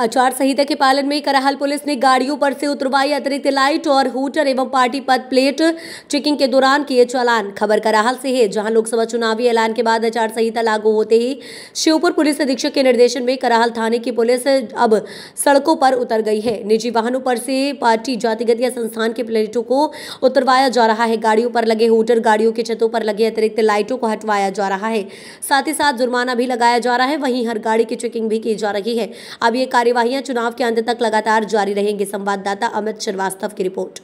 आचार संहिता के पालन में कराहल पुलिस ने गाड़ियों पर से उतरवाई अतिरिक्त लाइट और हूटर एवं पार्टी पद प्लेट चेकिंग के दौरान किए चालान खबर कराहल से है जहां लोकसभा चुनावी ऐलान के बाद आचार संहिता लागू होते ही श्योपुर पुलिस अधीक्षक के निर्देशन में कराहल थाने की पुलिस अब सड़कों पर उतर गई है निजी वाहनों पर से पार्टी जातिगत या संस्थान के प्लेटों को उतरवाया जा रहा है गाड़ियों पर लगे हूटर गाड़ियों के छतों पर लगे अतिरिक्त लाइटों को हटवाया जा रहा है साथ ही साथ जुर्माना भी लगाया जा रहा है वहीं हर गाड़ी की चेकिंग भी की जा रही है अब ये कार्य कार्यवाहियां चुनाव के अंत तक लगातार जारी रहेंगे संवाददाता अमित श्रीवास्तव की रिपोर्ट